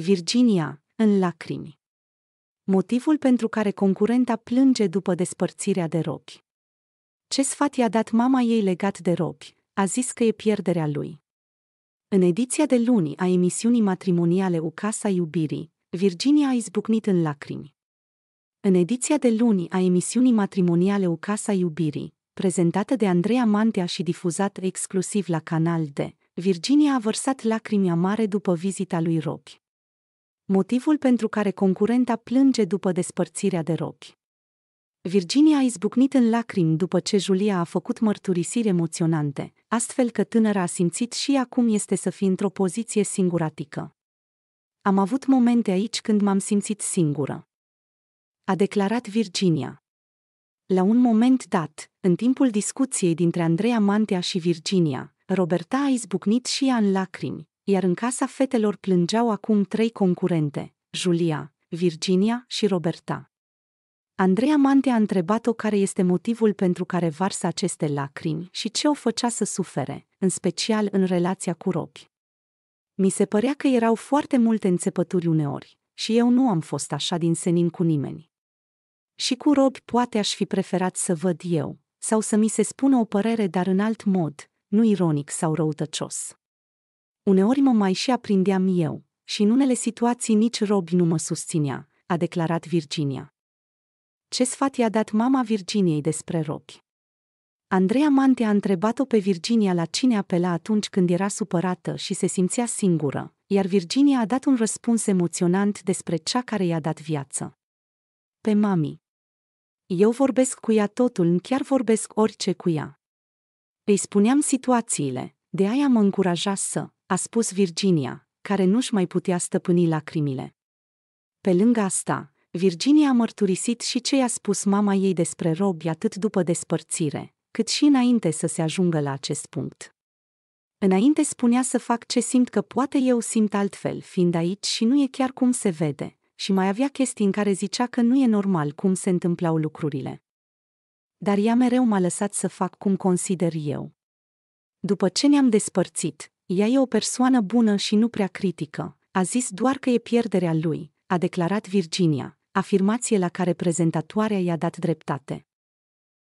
Virginia, în lacrimi. Motivul pentru care concurenta plânge după despărțirea de rochi. Ce sfat i-a dat mama ei legat de rochi? A zis că e pierderea lui. În ediția de luni a emisiunii matrimoniale Ucasa Iubirii, Virginia a izbucnit în lacrimi. În ediția de luni a emisiunii matrimoniale Ucasa Iubirii, prezentată de Andreea Mantea și difuzată exclusiv la Canal D, Virginia a vărsat lacrimi amare după vizita lui Rochi motivul pentru care concurenta plânge după despărțirea de rochi. Virginia a izbucnit în lacrimi după ce Julia a făcut mărturisiri emoționante, astfel că tânăra a simțit și acum este să fie într-o poziție singuratică. Am avut momente aici când m-am simțit singură. A declarat Virginia. La un moment dat, în timpul discuției dintre Andreea Mantea și Virginia, Roberta a izbucnit și ea în lacrimi, iar în casa fetelor plângeau acum trei concurente, Julia, Virginia și Roberta. Andreea Mante a întrebat-o care este motivul pentru care varsă aceste lacrimi și ce o făcea să sufere, în special în relația cu robi. Mi se părea că erau foarte multe înțepături uneori și eu nu am fost așa din senin cu nimeni. Și cu robi poate aș fi preferat să văd eu, sau să mi se spună o părere, dar în alt mod, nu ironic sau răutăcios. Uneori mă mai și aprindeam eu, și în unele situații nici Robi nu mă susținea, a declarat Virginia. Ce sfat i-a dat mama Virginiei despre Robi? Andreea Mante a întrebat-o pe Virginia la cine apela atunci când era supărată și se simțea singură, iar Virginia a dat un răspuns emoționant despre cea care i-a dat viață. Pe mami. Eu vorbesc cu ea totul, chiar vorbesc orice cu ea. Îi spuneam situațiile, de aia mă încuraja să, a spus Virginia, care nu-și mai putea stăpâni lacrimile. Pe lângă asta, Virginia a mărturisit și ce i-a spus mama ei despre robi atât după despărțire, cât și înainte să se ajungă la acest punct. Înainte spunea să fac ce simt că poate eu simt altfel, fiind aici și nu e chiar cum se vede, și mai avea chestii în care zicea că nu e normal cum se întâmplau lucrurile. Dar ea mereu m-a lăsat să fac cum consider eu, după ce ne-am despărțit, ea e o persoană bună și nu prea critică, a zis doar că e pierderea lui, a declarat Virginia, afirmație la care prezentatoarea i-a dat dreptate.